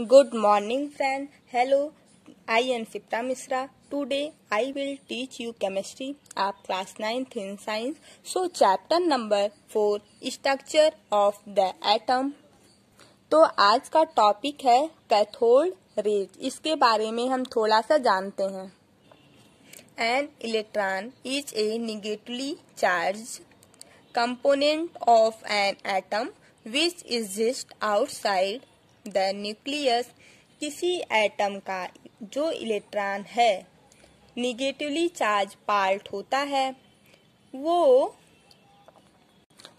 Good morning friend hello I am Sipta Mishra today I will teach you chemistry आप class ninth in science so chapter number four structure of the atom तो आज का topic है cathode rays इसके बारे में हम थोड़ा सा जानते हैं an electron is a negatively charge component of an atom which exist outside the nucleus किसी एटम का जो इलेक्ट्रॉन है निगेटिवली चार्ज पार्ट होता है वो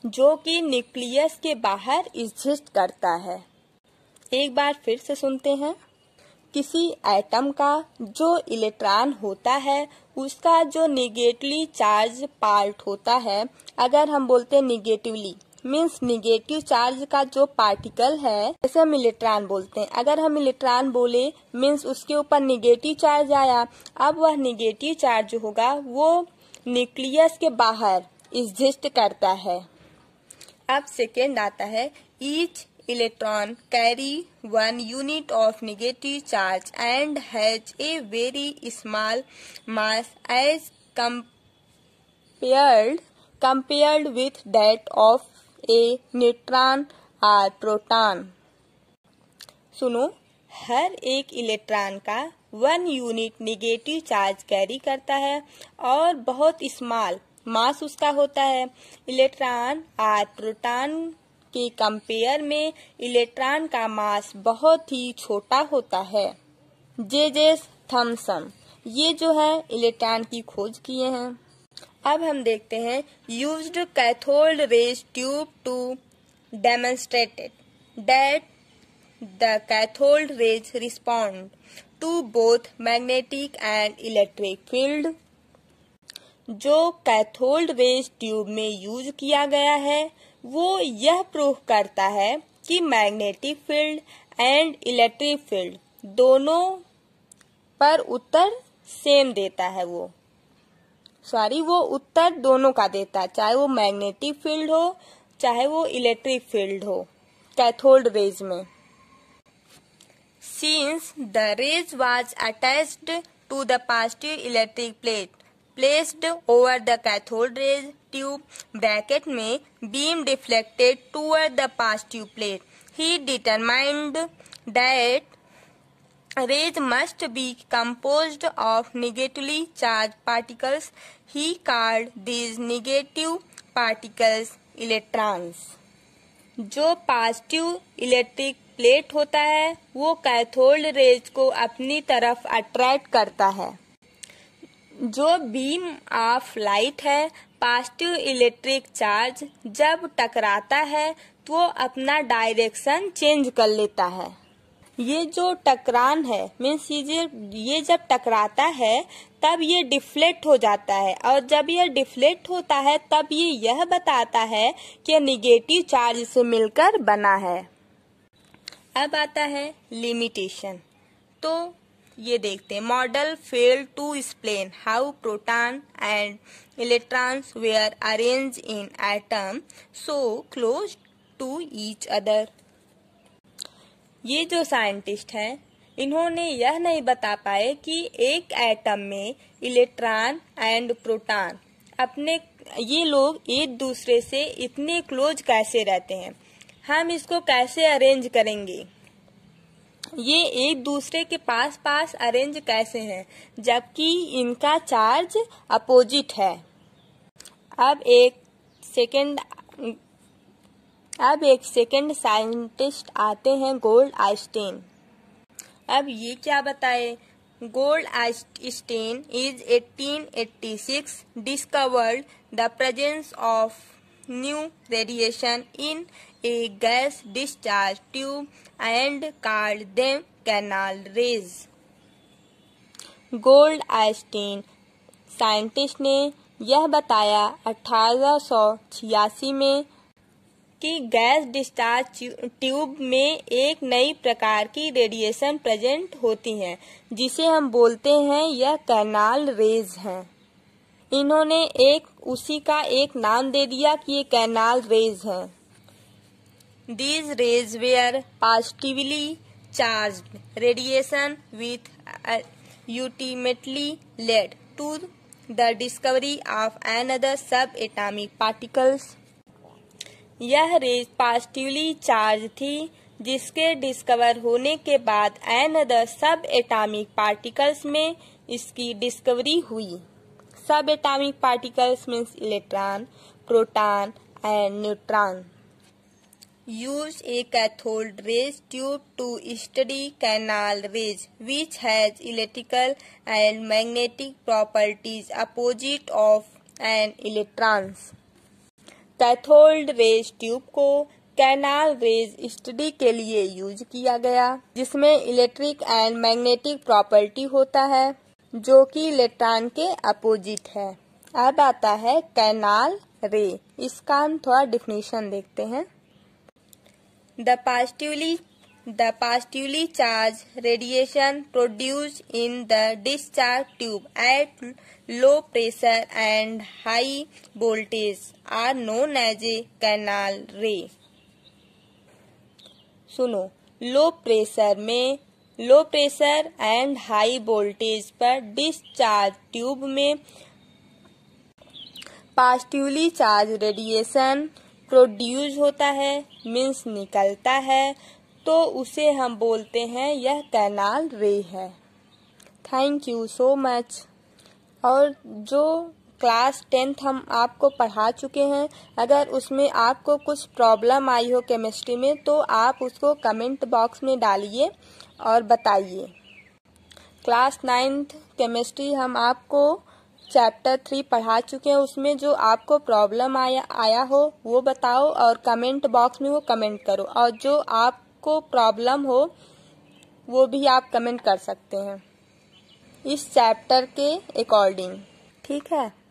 जो कि न्यूक्लियस के बाहर एग्जिस्ट करता है एक बार फिर से सुनते हैं किसी एटम का जो इलेक्ट्रॉन होता है उसका जो निगेटिवली चार्ज पार्ट होता है अगर हम बोलते हैं निगेटिवली मीन्स निगेटिव चार्ज का जो पार्टिकल है जैसे हम इलेक्ट्रॉन बोलते हैं अगर हम इलेक्ट्रॉन बोले मीन्स उसके ऊपर निगेटिव चार्ज आया अब वह निगेटिव चार्ज होगा वो न्यूक्लियस के बाहर एग्जिस्ट करता है अब सेकेंड आता है each electron carry one unit of negative charge and has a very small mass as compared compared with that of a neutron और प्रोटॉन सुनो हर एक इलेक्ट्रॉन का one unit negative charge carry करता है और बहुत स्मॉल मास उसका होता है इलेक्ट्रॉन और प्रोटॉन के कंपेयर में इलेक्ट्रॉन का मास बहुत ही छोटा होता है जे जे थम्सन ये जो है इलेक्ट्रॉन की खोज किए हैं अब हम देखते हैं used cathode rays tube to demonstrated that the cathode rays respond to both magnetic and electric field जो कैथोल्ड रेज ट्यूब में यूज किया गया है वो यह प्रूफ करता है कि magnetic field and electric field दोनों पर उत्तर सेम देता है वो सॉरी वो उत्तर दोनों का देता है चाहे वो मैग्नेटिक फील्ड हो चाहे वो इलेक्ट्रिक फील्ड हो कैथोल्ड रेज में since the rays was attached to the positive electric plate placed over the cathode rays tube bracket में beam deflected toward the positive plate he determined that rays must be composed of negatively charged particles. He called these negative particles electrons. जो positive electric plate होता है वो कैथोल्ड raise को अपनी तरफ attract करता है जो बीम ऑफ लाइट है पॉजिटिव इलेक्ट्रिक चार्ज जब टकराता है तो अपना डायरेक्शन चेंज कर लेता है ये जो टकरान है मीन्स ये ये जब टकराता है तब ये डिफ्लेक्ट हो जाता है और जब यह डिफ्लेक्ट होता है तब ये यह बताता है कि निगेटिव चार्ज से मिलकर बना है अब आता है लिमिटेशन तो ये देखते हैं model fail to explain how proton and electrons were arrange in atom so close to each other ये जो साइंटिस्ट हैं इन्होंने यह नहीं बता पाए कि एक एटम में इलेक्ट्रॉन एंड प्रोटॉन अपने ये लोग एक दूसरे से इतने क्लोज कैसे रहते हैं हम इसको कैसे अरेंज करेंगे ये एक दूसरे के पास पास अरेंज कैसे हैं जबकि इनका चार्ज अपोजिट है अब एक सेकंड अब एक सेकंड साइंटिस्ट आते हैं गोल्ड आइस्टीन अब ये क्या बताए Goldstein is 1886 discovered the presence of new radiation in a gas discharge tube and called them canal rays Goldstein scientist ने यह बताया अठारह में कि गैस डिस्चार्ज ट्यूब में एक नई प्रकार की रेडिएशन प्रेजेंट होती है जिसे हम बोलते हैं यह कैनाल रेज है इन्होंने एक उसी का एक नाम दे दिया कि ये कैनाल रेज है these rays were positively charge radiation with led to the discovery of another sub atomic particles यह रेज पॉजिटिवली चार्ज थी जिसके डिस्कवर होने के बाद another sub atomic particles में इसकी डिस्कवरी हुई sub atomic particles means electron proton and neutron use a cathode rays tube to study canal rays which has electrical and magnetic properties opposite of and electrons कैथोल्ड rays tube को canal rays study के लिए use किया गया जिसमें electric and magnetic property होता है जो कि इलेक्ट्रॉन के अपोजिट है अब आता है कैनाल रे इसका हम थोड़ा डिफिनेशन देखते हैं the positively the positively charged radiation produced in the discharge tube at low pressure and high voltage are known as a canal ray सुनो लो प्रेशर में low pressure and high voltage पर discharge tube में positively charge radiation produce होता है means निकलता है तो उसे हम बोलते हैं यह कैनाल रे है थैंक यू सो मच और जो क्लास टेंथ हम आपको पढ़ा चुके हैं अगर उसमें आपको कुछ प्रॉब्लम आई हो केमिस्ट्री में तो आप उसको कमेंट बॉक्स में डालिए और बताइए क्लास नाइन्थ केमिस्ट्री हम आपको चैप्टर थ्री पढ़ा चुके हैं उसमें जो आपको प्रॉब्लम आया आया हो वो बताओ और कमेंट बॉक्स में वो कमेंट करो और जो आप को प्रॉब्लम हो वो भी आप कमेंट कर सकते हैं इस चैप्टर के अकॉर्डिंग ठीक है